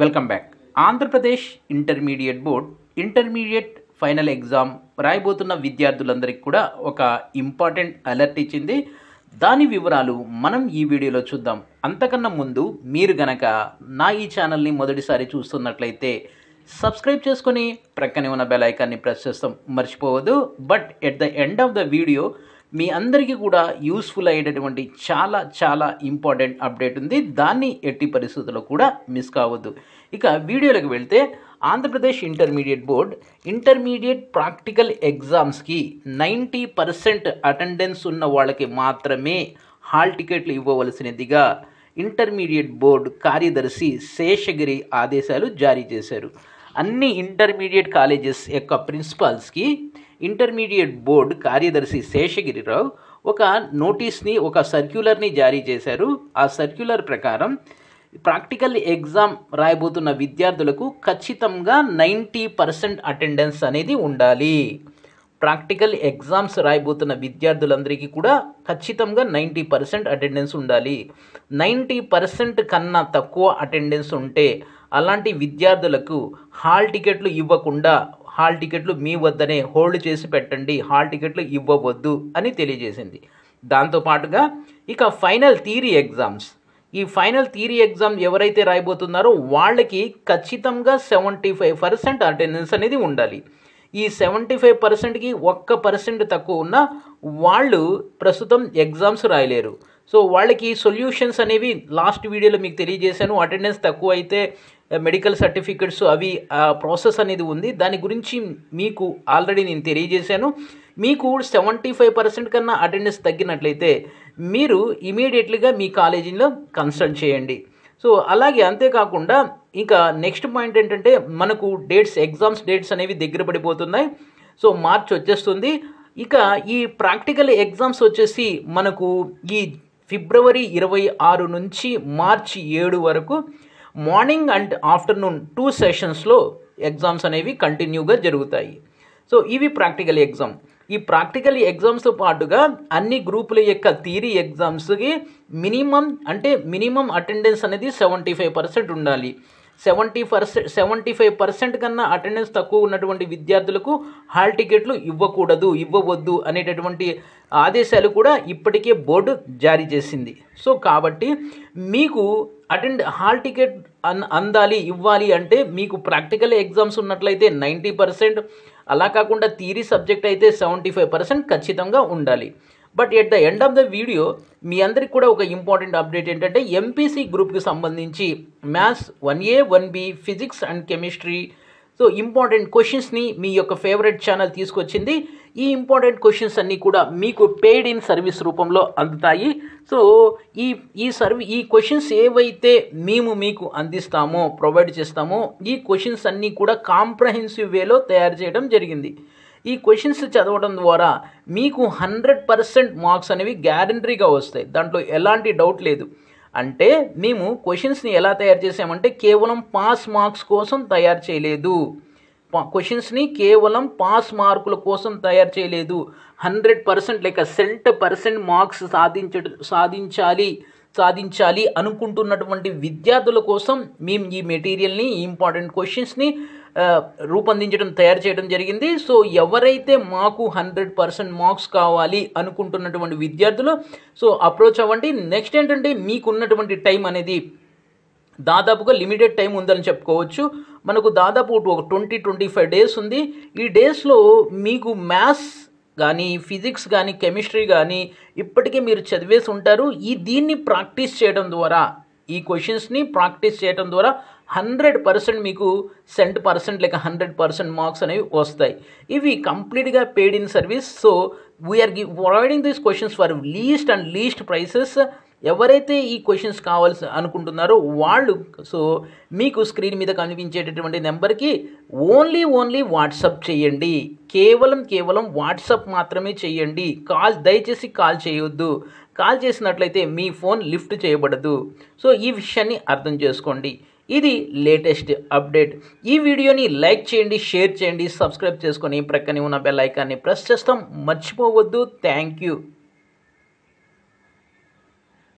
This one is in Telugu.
welcome back Andhra Pradesh intermediate board intermediate final exam రాయబోతున్న విద్యార్థులందరికీ కూడా ఒక ఇంపార్టెంట్ అలర్ట్ ఇచ్చింది దాని వివరాలు మనం ఈ వీడియోలో చూద్దాం అంతకన్నా ముందు మీరు గనక నా ఈ ఛానల్ని మొదటిసారి చూస్తున్నట్లయితే సబ్స్క్రైబ్ చేసుకొని ప్రక్కనే ఉన్న బెల్ ఐకాన్ని ప్రెస్ చేస్తాం మర్చిపోవద్దు but at the end of the video మీ అందరికీ కూడా యూస్ఫుల్ అయ్యేటటువంటి చాలా చాలా ఇంపార్టెంట్ అప్డేట్ ఉంది దాన్ని ఎట్టి పరిస్థితుల్లో కూడా మిస్ కావద్దు ఇక వీడియోలోకి వెళ్తే Andhra Pradesh intermediate board intermediate practical ఎగ్జామ్స్కి నైంటీ పర్సెంట్ అటెండెన్స్ ఉన్న వాళ్ళకి మాత్రమే హాల్ టికెట్లు ఇవ్వవలసినదిగా ఇంటర్మీడియట్ బోర్డు కార్యదర్శి శేషగిరి ఆదేశాలు జారీ చేశారు అన్ని ఇంటర్మీడియట్ కాలేజెస్ యొక్క ప్రిన్సిపాల్స్కి ఇంటర్మీడియట్ బోర్డు కార్యదర్శి శేషగిరిరావు ఒక నోటీస్ని ఒక సర్క్యులర్ని జారీ చేశారు ఆ సర్క్యులర్ ప్రకారం ప్రాక్టికల్ ఎగ్జామ్ రాయబోతున్న విద్యార్థులకు ఖచ్చితంగా నైంటీ పర్సెంట్ అటెండెన్స్ అనేది ఉండాలి ప్రాక్టికల్ ఎగ్జామ్స్ రాయబోతున్న విద్యార్థులందరికీ కూడా ఖచ్చితంగా నైంటీ పర్సెంట్ అటెండెన్స్ ఉండాలి నైంటీ పర్సెంట్ కన్నా తక్కువ అటెండెన్స్ ఉంటే అలాంటి విద్యార్థులకు హాల్ టికెట్లు ఇవ్వకుండా హాల్ టికెట్లు మీ వద్దనే హోల్డ్ చేసి పెట్టండి హాల్ టికెట్లు ఇవ్వవద్దు అని తెలియజేసింది దాంతోపాటుగా ఇక ఫైనల్ థియరీ ఎగ్జామ్స్ ఈ ఫైనల్ థియరీ ఎగ్జామ్ ఎవరైతే రాయబోతున్నారో వాళ్ళకి ఖచ్చితంగా సెవెంటీ ఫైవ్ పర్సెంట్ అటెండెన్స్ అనేది ఉండాలి ఈ సెవెంటీ ఫైవ్ పర్సెంట్కి ఒక్క పర్సెంట్ తక్కువ ఉన్న వాళ్ళు ప్రస్తుతం ఎగ్జామ్స్ రాయలేరు సో వాళ్ళకి సొల్యూషన్స్ అనేవి లాస్ట్ వీడియోలో మీకు తెలియజేశాను అటెండెన్స్ తక్కువ అయితే మెడికల్ సర్టిఫికెట్స్ అవి ఆ ప్రాసెస్ అనేది ఉంది దాని గురించి మీకు ఆల్రెడీ నేను తెలియజేశాను మీకు సెవెంటీ ఫైవ్ పర్సెంట్ కన్నా అటెండెన్స్ తగ్గినట్లయితే మీరు ఇమీడియట్లీగా మీ కాలేజీలో కన్సల్ట్ చేయండి సో అలాగే అంతేకాకుండా ఇంకా నెక్స్ట్ పాయింట్ ఏంటంటే మనకు డేట్స్ ఎగ్జామ్స్ డేట్స్ అనేవి దగ్గర పడిపోతున్నాయి సో మార్చ్ వచ్చేస్తుంది ఇక ఈ ప్రాక్టికల్ ఎగ్జామ్స్ వచ్చేసి మనకు ఈ ఫిబ్రవరి ఇరవై ఆరు నుంచి మార్చి ఏడు వరకు మార్నింగ్ అండ్ ఆఫ్టర్నూన్ టూ సెషన్స్లో ఎగ్జామ్స్ అనేవి కంటిన్యూగా జరుగుతాయి సో ఇవి ప్రాక్టికల్ ఎగ్జామ్ ఈ ప్రాక్టికల్ ఎగ్జామ్స్తో పాటుగా అన్ని గ్రూపుల యొక్క థియరీ ఎగ్జామ్స్కి మినిమం అంటే మినిమం అటెండెన్స్ అనేది సెవెంటీ ఫైవ్ పర్సెంట్ ఉండాలి seventy percent seventy five percent కన్నా అటెండెన్స్ తక్కువ ఉన్నటువంటి విద్యార్థులకు హాల్ టికెట్లు ఇవ్వకూడదు ఇవ్వవద్దు అనేటటువంటి ఆదేశాలు కూడా ఇప్పటికే బోర్డు జారీ చేసింది సో కాబట్టి మీకు అటెండ్ హాల్ టికెట్ అన్ అందాలి ఇవ్వాలి అంటే మీకు ప్రాక్టికల్ ఎగ్జామ్స్ ఉన్నట్లయితే నైంటీ పర్సెంట్ అలా కాకుండా థీరీ సబ్జెక్ట్ అయితే సెవెంటీ ఫైవ్ పర్సెంట్ ఖచ్చితంగా ఉండాలి but at the end of the video మీ అందరికి కూడా ఒక ఇంపార్టెంట్ అప్డేట్ ఏంటంటే ఎంపీసీ గ్రూప్కి సంబంధించి maths one A one B physics and chemistry so important క్వశ్చన్స్ని మీ యొక్క ఫేవరెట్ ఛానల్ తీసుకొచ్చింది ఈ ఇంపార్టెంట్ క్వశ్చన్స్ అన్నీ కూడా మీకు పెయిడ్ ఇన్ సర్వీస్ రూపంలో అందుతాయి సో ఈ ఈ సర్వీ ఈ క్వశ్చన్స్ ఏవైతే మేము మీకు అందిస్తామో ప్రొవైడ్ చేస్తామో ఈ క్వశ్చన్స్ అన్నీ కూడా కాంప్రహెన్సివ్ వేలో తయారు చేయడం జరిగింది ఈ క్వశ్చన్స్ చదవడం ద్వారా మీకు హండ్రెడ్ పర్సెంట్ మార్క్స్ అనేవి గ్యారంటీగా వస్తాయి దాంట్లో ఎలాంటి డౌట్ లేదు అంటే మేము క్వశ్చన్స్ని ఎలా తయారు చేసామంటే కేవలం పాస్ మార్క్స్ కోసం తయారు చేయలేదు క్వశ్చన్స్ని కేవలం పాస్ మార్కుల కోసం తయారు చేయలేదు హండ్రెడ్ పర్సెంట్ లేక సెంట పర్సెంట్ మార్క్స్ సాధించ సాధించాలి సాధించాలి అనుకుంటున్నటువంటి విద్యార్థుల కోసం మేము ఈ మెటీరియల్ని ఈ ఇంపార్టెంట్ క్వశ్చన్స్ని రూపొందించడం తయారు చేయడం జరిగింది సో ఎవరైతే మాకు హండ్రెడ్ పర్సెంట్ మార్క్స్ కావాలి అనుకుంటున్నటువంటి విద్యార్థులు సో అప్రోచ్ అవ్వండి నెక్స్ట్ ఏంటంటే మీకున్నటువంటి టైం అనేది దాదాపుగా లిమిటెడ్ టైం ఉందని చెప్పుకోవచ్చు మనకు దాదాపు ఒక ట్వంటీ ట్వంటీ ఫైవ్ డేస్ ఉంది ఈ డేస్లో మీకు మ్యాథ్స్ కానీ ఫిజిక్స్ కానీ కెమిస్ట్రీ కానీ ఇప్పటికే మీరు చదివేసి ఉంటారు ఈ దీన్ని ప్రాక్టీస్ చేయడం ద్వారా ఈ క్వశ్చన్స్ని ప్రాక్టీస్ చేయడం ద్వారా హండ్రెడ్ పర్సెంట్ మీకు సెంట్ పర్సెంట్ లేక హండ్రెడ్ పర్సెంట్ మార్క్స్ అనేవి వస్తాయి ఇవి కంప్లీట్గా paid in service so we're గి providing these questions for least and least prices ఎవరైతే ఈ క్వశ్చన్స్ కావాల్సి అనుకుంటున్నారో వాళ్ళు సో మీకు స్క్రీన్ మీద కనిపించేటటువంటి నెంబర్కి ఓన్లీ ఓన్లీ వాట్సప్ చేయండి కేవలం కేవలం వాట్సప్ మాత్రమే చేయండి కాల్ దయచేసి కాల్ చేయొద్దు కాల్ చేసినట్లయితే మీ ఫోన్ లిఫ్ట్ చేయబడదు సో ఈ విషయాన్ని అర్థం చేసుకోండి ఇది లేటెస్ట్ అప్డేట్ ఈ వీడియోని లైక్ చేయండి షేర్ చేయండి సబ్స్క్రైబ్ చేసుకొని ప్రక్కనే ఉన్న బెల్ ఐకాన్ని ప్రెస్ చేస్తాం మర్చిపోవద్దు థ్యాంక్ యూ